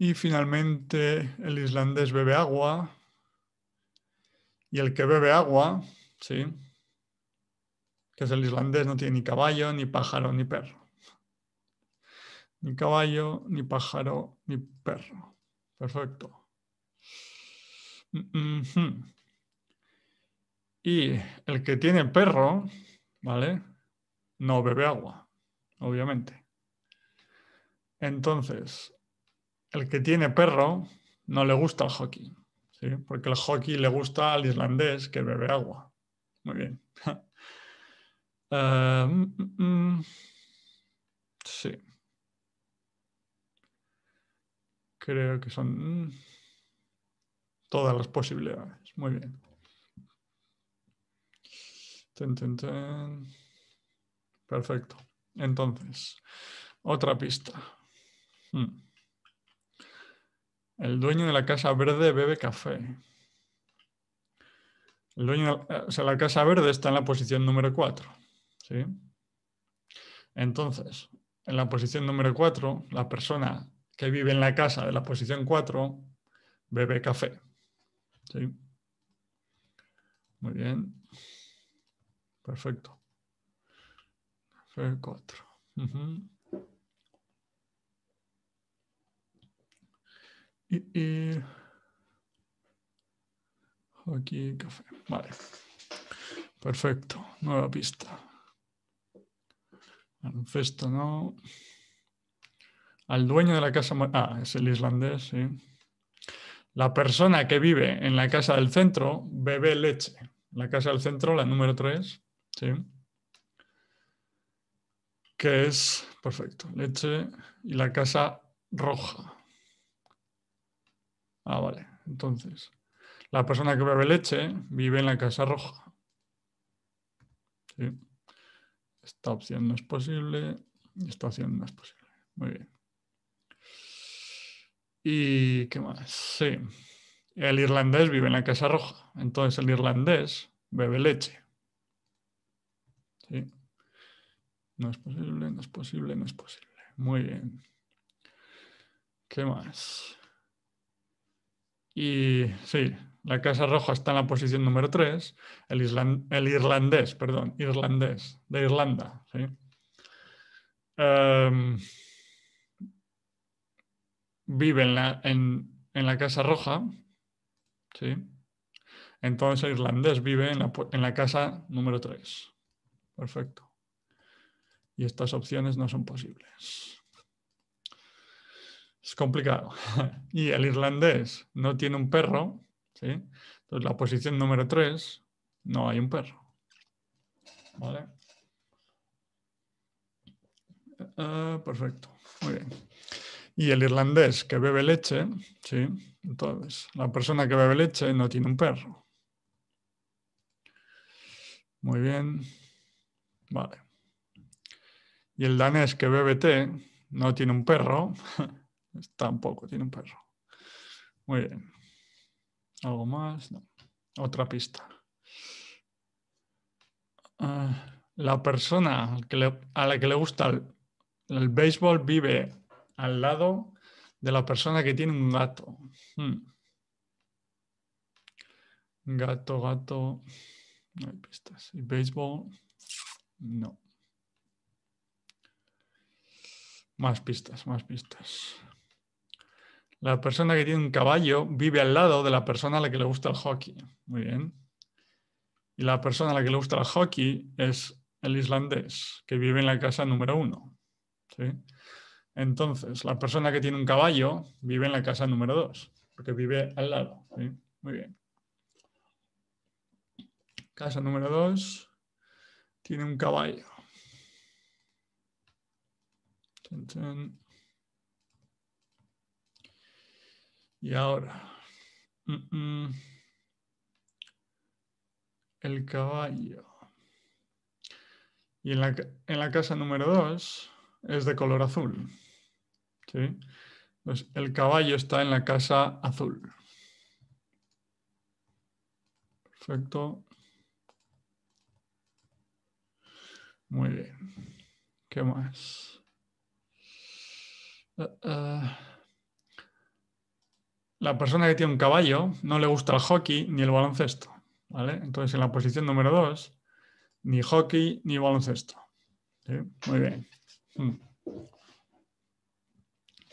Y finalmente el islandés bebe agua. Y el que bebe agua, ¿sí? Que es el islandés, no tiene ni caballo, ni pájaro, ni perro. Ni caballo, ni pájaro, ni perro. Perfecto. Y el que tiene perro, ¿vale? No bebe agua, obviamente. Entonces, el que tiene perro no le gusta el hockey, ¿sí? porque el hockey le gusta al islandés que bebe agua. Muy bien. Em, mm, mm. sí. Creo que son todas las posibilidades. Muy bien. Perfecto. Entonces, otra pista. Hmm. El dueño de la casa verde bebe café. El dueño la, eh, o sea, la casa verde está en la posición número 4. ¿sí? Entonces, en la posición número 4, la persona que vive en la casa de la posición 4 bebe café. Muy bien. Perfecto. Café 4. y, aquí café. Vale. Perfecto. Nueva pista. Manifesto no. Al dueño de la casa. Ah, es el islandés, sí. La persona que vive en la casa del centro bebe leche. La casa del centro, la número 3. Sí. Que es. Perfecto. Leche y la casa roja. Ah, vale. Entonces, la persona que bebe leche vive en la Casa Roja. Sí. Esta opción no es posible. Esta opción no es posible. Muy bien. ¿Y qué más? Sí. El irlandés vive en la Casa Roja. Entonces el irlandés bebe leche. Sí. No es posible, no es posible, no es posible. Muy bien. ¿Qué más? Y sí, la Casa Roja está en la posición número 3, el, irlandés, perdón, irlandés, de Irlanda. ¿sí? Em, vive en la, Casa Roja, ¿sí? entonces el irlandés vive en la, en la casa número 3. Perfecto. Y estas opciones no son posibles. Es complicado. Y el irlandés no tiene un perro, ¿sí? Entonces la posición número 3, no hay un perro. ¿Vale? Eh, eh, perfecto, muy bien. Y el irlandés que bebe leche, ¿sí? Entonces, la persona que bebe leche no tiene un perro. Muy bien. Vale. Y el danés que bebe té no tiene un perro. Tampoco tiene un perro. Muy bien. ¿Algo más? No. Otra pista. Ah, la persona a la que le gusta el, béisbol vive al lado de la persona que tiene un gato. Hmm. Gato, gato. No hay pistas. ¿Y béisbol? No. Más pistas, más pistas. La persona que tiene un caballo vive al lado de la persona a la que le gusta el hockey. Muy bien. Y la persona a la que le gusta el hockey es el islandés, que vive en la casa número uno. Entonces, la persona que tiene un caballo vive en la casa número dos, porque vive al lado. Muy bien. Casa número dos tiene un caballo. Y ahora. El caballo. Y en la, casa número 2 es de color azul. ¿Sí? Pues el caballo está en la casa azul. Perfecto. Muy bien. ¿Qué más? Eh, eh la persona que tiene un caballo no le gusta el hockey ni el baloncesto. ¿vale? Entonces, en la posición número 2, ni hockey ni baloncesto. Muy bien. Mm.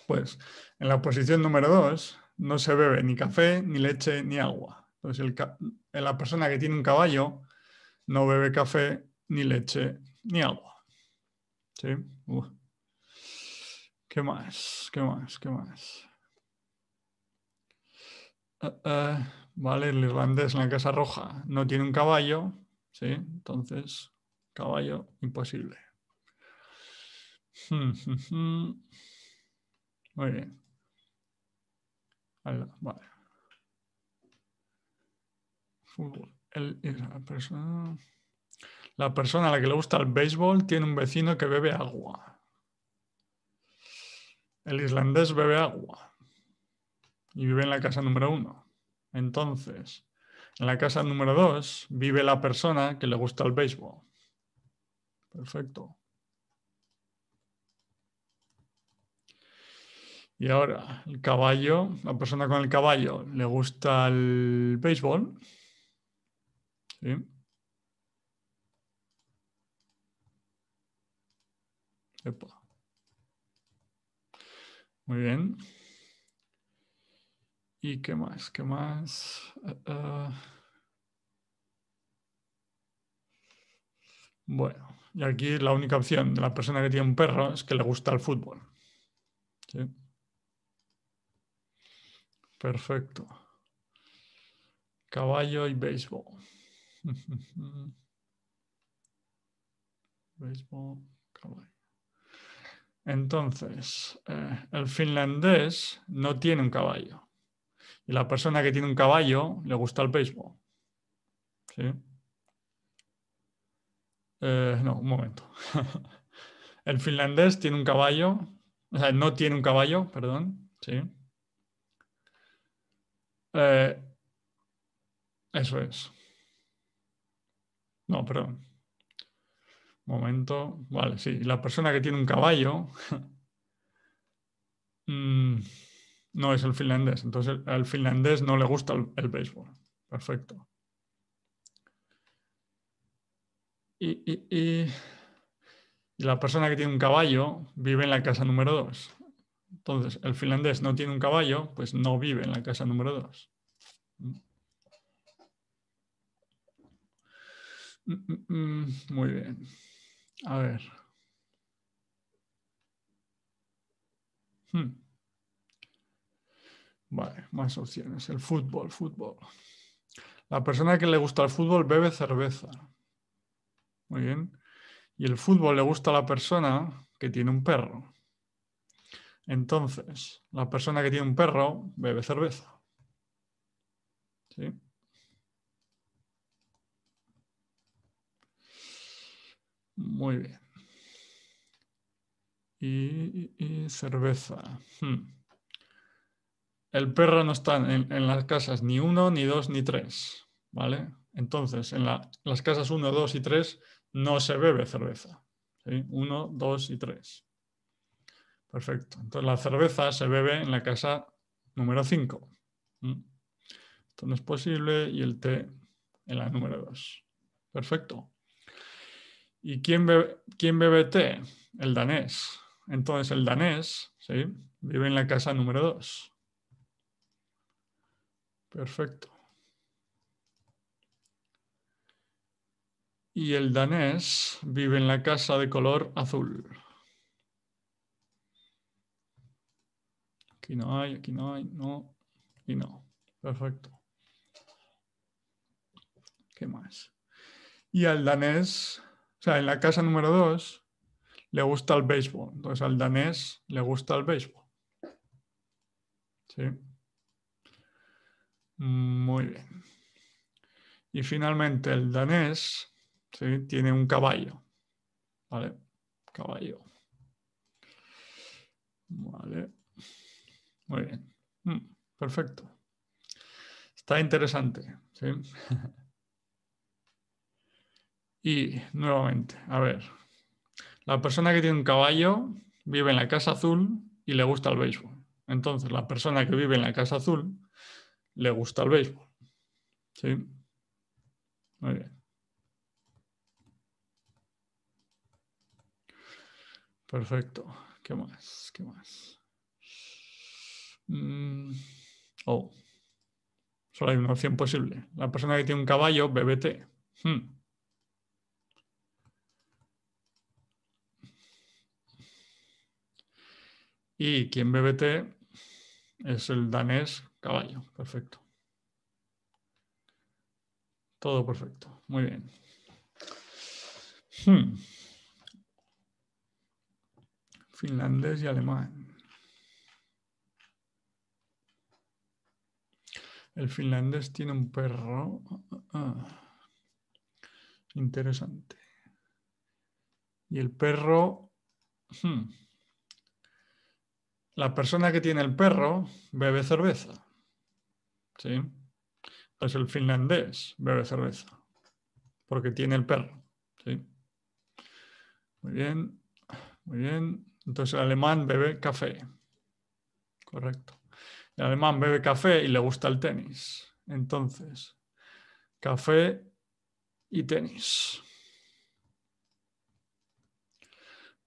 Pues en la posición número 2 no se bebe ni café, ni leche, ni agua. Entonces, el la persona que tiene un caballo no bebe café, ni leche, ni agua. ¿Sí? ¿Qué más? ¿Qué más? ¿Qué más? Eh, eh, vale, el irlandés en la Casa Roja no tiene un caballo, ¿sí? Entonces, caballo imposible. Hmm, hmm, hmm. Muy bien. Vale. la persona a la que le gusta el béisbol tiene un vecino que bebe agua. El islandés bebe agua y vive en la casa número uno. Entonces, en la casa número dos vive la persona que le gusta el béisbol. Perfecto. Y ahora, el caballo, la persona con el caballo le gusta el béisbol. ¿Sí? Muy bien. ¿Y qué más? ¿Qué más? Eh, eh. bueno, y aquí la única opción de la persona que tiene un perro es que le gusta el fútbol. Perfecto. Caballo y béisbol. béisbol, caballo. Entonces, eh, el finlandés no tiene un caballo. Y la persona que tiene un caballo le gusta el béisbol. ¿Sí? Eh, no, un momento. el finlandés tiene un caballo, o sea, no tiene un caballo, perdón. Sí. Eh, eso es. No, perdón. Un momento. Vale, sí. La persona que tiene un caballo. Mm, no es el finlandés. Entonces al finlandés no le gusta el, béisbol. Perfecto. Y, la persona que tiene un caballo vive en la casa número dos. Entonces, el finlandés no tiene un caballo, pues no vive en la casa número dos. Muy bien. A ver. Hmm. Vale, más opciones. El fútbol, fútbol. La persona que le gusta el fútbol bebe cerveza. Muy bien. Y el fútbol le gusta a la persona que tiene un perro. Entonces, la persona que tiene un perro bebe cerveza. ¿Sí? Muy bien. Y, cerveza. Hmm el perro no está en, las casas ni uno, ni dos, ni tres, ¿vale? Entonces, en las casas 1, 2 y 3 no se bebe cerveza. 1, 2 y 3. Perfecto. Entonces, la cerveza se bebe en la casa número 5. Esto no es posible y el té en la número 2. Perfecto. ¿Y quién bebe, quién bebe té? El danés. Entonces, el danés ¿sí? vive en la casa número 2. Perfecto. Y el danés vive en la casa de color azul. Aquí no hay, aquí no hay, no y no. Perfecto. ¿Qué más? Y al danés, o sea, en la casa número dos, le gusta el béisbol. Entonces al danés le gusta el béisbol. ¿Sí? Muy bien. Y finalmente el danés tiene un caballo. ¿Vale? Caballo. Vale. Muy bien. Mm, perfecto. Está interesante. y nuevamente, a ver. La persona que tiene un caballo vive en la Casa Azul y le gusta el béisbol. Entonces, la persona que vive en la Casa Azul le gusta el béisbol. Sí. Muy bien. Perfecto. ¿Qué más? ¿Qué más? Mm. Oh. Solo hay una opción posible. La persona que tiene un caballo BBT. Hmm. Y quien BBT? es el danés Caballo, perfecto. Todo perfecto, muy bien. Hmm. Finlandés y alemán. El finlandés tiene un perro. Ah, ah, ah. interesante. Y el perro... Hmm. La persona que tiene el perro bebe cerveza. ¿sí? Es el finlandés bebe cerveza porque tiene el perro. Muy bien, muy bien. Entonces el alemán bebe café. Correcto. El alemán bebe café y le gusta el tenis. Entonces, café y tenis.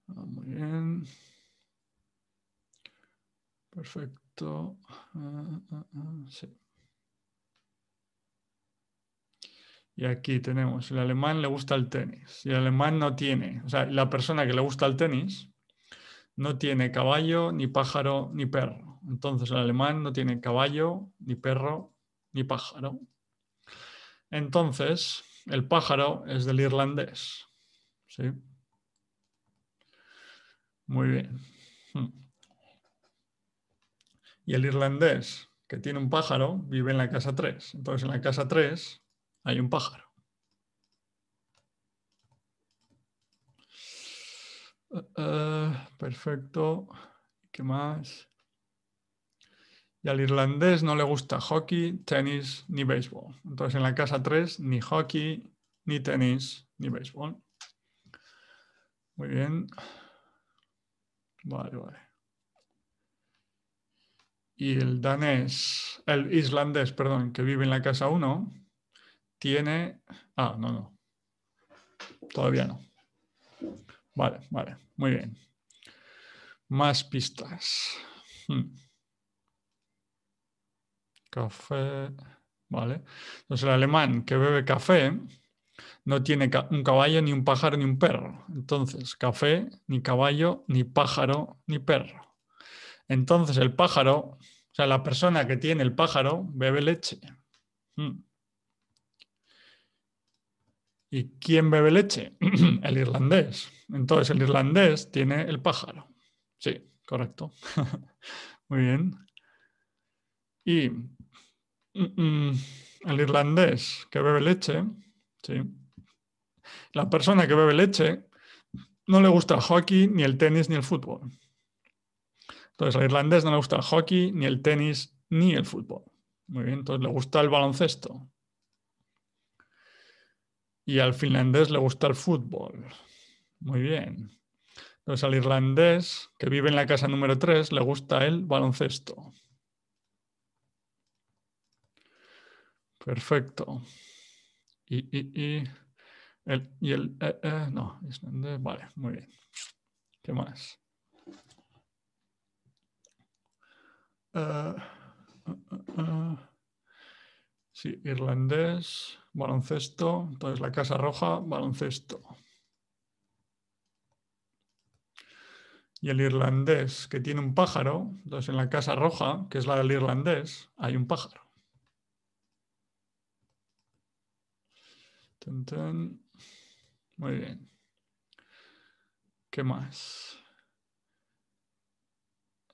Ah, muy bien. Perfecto. Ah, ah, sí. Y aquí tenemos, el alemán le gusta el tenis. Y el alemán no tiene, o sea, la persona que le gusta el tenis no tiene caballo, ni pájaro, ni perro. Entonces el alemán no tiene caballo, ni perro, ni pájaro. Entonces, el pájaro es del irlandés. ¿Sí? Muy bien. Hmm. Y el irlandés que tiene un pájaro vive en la casa 3. Entonces en la casa 3 hay un pájaro. Eh, eh, perfecto. ¿Qué más? Y al irlandés no le gusta hockey, tenis ni béisbol. Entonces en la casa 3 ni hockey, ni tenis, ni béisbol. Muy bien. Vale, vale. Y el danés, el islandés, perdón, que vive en la casa 1, tiene... Ah, no, no. Todavía no. Vale, vale. Muy bien. Más pistas. Hmm. Café. Vale. Entonces el alemán que bebe café no tiene un caballo, ni un pájaro, ni un perro. Entonces, café, ni caballo, ni pájaro, ni perro. Entonces, el pájaro, o sea, la persona que tiene el pájaro, bebe leche. Hmm. ¿Y quién bebe leche? el irlandés. Entonces, el irlandés tiene el pájaro. Sí, correcto. Muy bien. Y mm, mm, el irlandés que bebe leche, La persona que bebe leche no le gusta el hockey, ni el tenis, ni el fútbol. Entonces, al irlandés no le gusta el hockey, ni el tenis, ni el fútbol. Muy bien, entonces le gusta el baloncesto y al finlandés le gusta el fútbol. Muy bien. Entonces al irlandés, que vive en la casa número 3, le gusta el baloncesto. Perfecto. Y, y, y el, el eh, eh, no, islandés, vale, muy bien. ¿Qué más? Eh, Sí, irlandés, baloncesto. Entonces la Casa Roja, baloncesto. Y el irlandés, que tiene un pájaro, entonces en la Casa Roja, que es la del irlandés, hay un pájaro. Muy bien. ¿Qué más?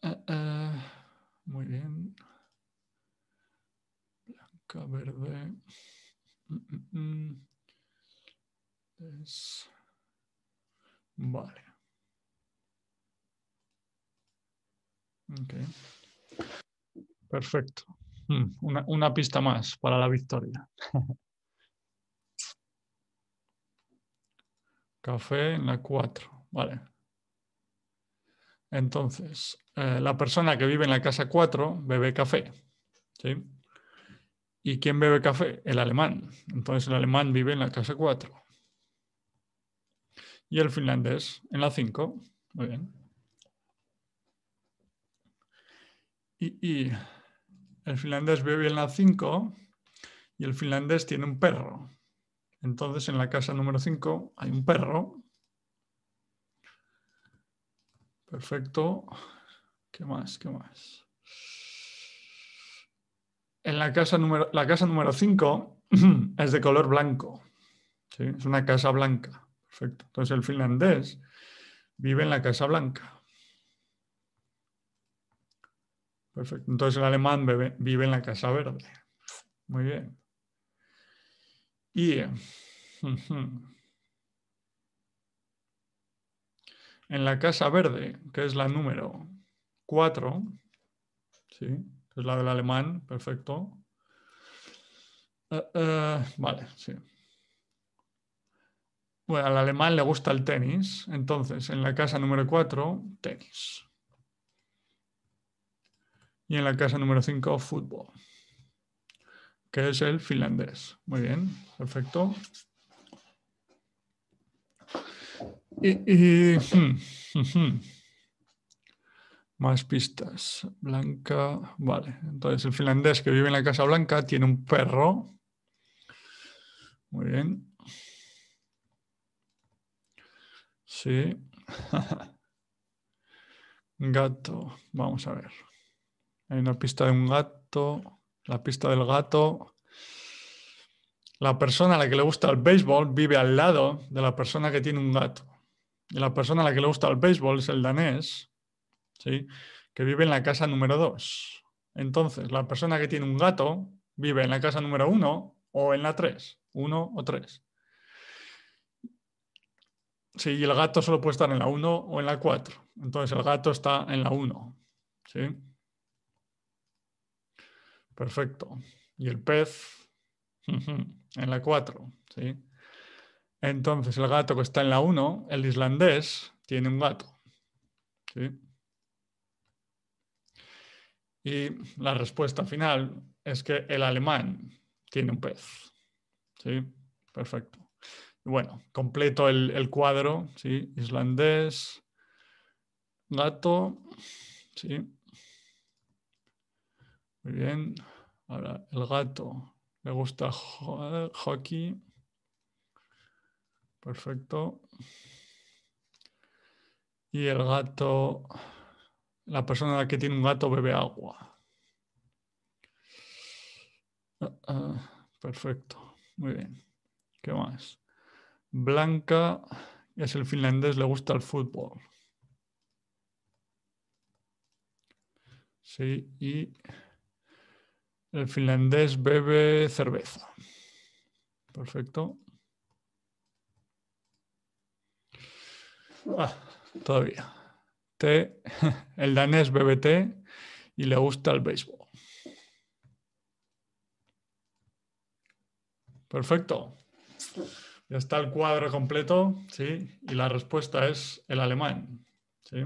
Eh, eh, muy bien. Verde. Mm, mm, mm. Vale. Perfecto. Una, pista más para la victoria. Café en la 4. Vale. Entonces, eh, la persona que vive en la casa 4 bebe café. ¿sí? ¿Y quién bebe café? El alemán. Entonces el alemán vive en la casa 4. Y el finlandés en la 5. Muy bien. Y, y el finlandés vive en la 5 y el finlandés tiene un perro. Entonces en la casa número 5 hay un perro. Perfecto. ¿Qué más? ¿Qué más? en la casa número, la casa número 5 es de color blanco. Es una casa blanca. Perfecto. Entonces el finlandés vive en la casa blanca. Perfecto. Entonces el alemán vive en la casa verde. Muy bien. Y eh, en la casa verde, que es la número 4, ¿sí? es la del alemán, perfecto. Eh, eh, vale, sí. Bueno, al alemán le gusta el tenis, entonces en la casa número 4, tenis. Y en la casa número 5, fútbol, que es el finlandés. Muy bien, perfecto. y, hmm, hmm, hmm. Más pistas. Blanca. Vale. Entonces, el finlandés que vive en la Casa Blanca tiene un perro. Muy bien. Sí. Gato. Vamos a ver. Hay una pista de un gato. La pista del gato. La persona a la que le gusta el béisbol vive al lado de la persona que tiene un gato. Y la persona a la que le gusta el béisbol es el danés que vive en la casa número 2. Entonces, la persona que tiene un gato vive en la casa número 1 o en la 3, 1 o 3. Sí, y el gato solo puede estar en la 1 o en la 4. Entonces, el gato está en la 1. Perfecto. Y el pez en la 4. Entonces, el gato que está en la 1, el islandés, tiene un gato. ¿sí? Y la respuesta final es que el alemán tiene un pez. ¿Sí? Perfecto. Bueno, completo el, cuadro. ¿sí? Islandés, gato. ¿sí? Muy bien. Ahora, el gato le gusta hockey. Perfecto. Y el gato la persona que tiene un gato bebe agua. Ah, ah, perfecto. Muy bien. ¿Qué más? Blanca es el finlandés, le gusta el fútbol. Sí, y el finlandés bebe cerveza. Perfecto. Ah, todavía. el danés BBT y le gusta el béisbol. Perfecto. Ya está el cuadro completo, ¿sí? Y la respuesta es el alemán, ¿sí?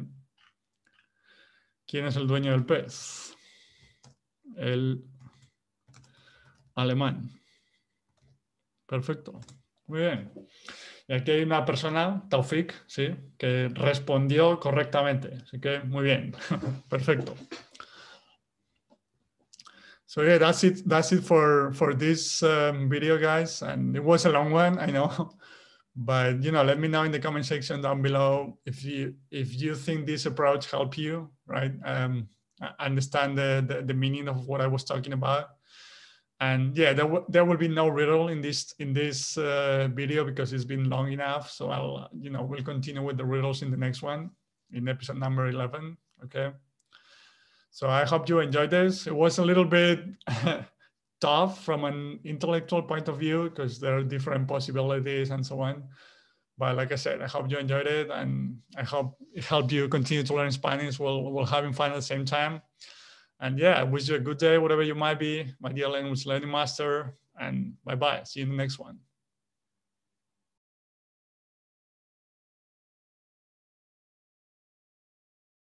¿Quién es el dueño del pez? El alemán. Perfecto. Muy bien. Y aquí hay una persona, Taufik, ¿sí? que respondió correctamente. Así que muy bien, perfecto. So yeah, that's it. That's it for for this um, video, guys. And it was a long one, I know, but you know, let me know in the comment section down below if you if you think this approach helped you, right? Um, understand the, the the meaning of what I was talking about and yeah there, w- there will be no riddle in this in this uh, video because it's been long enough so i'll you know we'll continue with the riddles in the next one in episode number 11 okay so i hope you enjoyed this it was a little bit tough from an intellectual point of view because there are different possibilities and so on but like i said i hope you enjoyed it and i hope it helped you continue to learn spanish while, while having fun at the same time and yeah, I wish you a good day, whatever you might be, my dear language learning master. And bye bye. See you in the next one.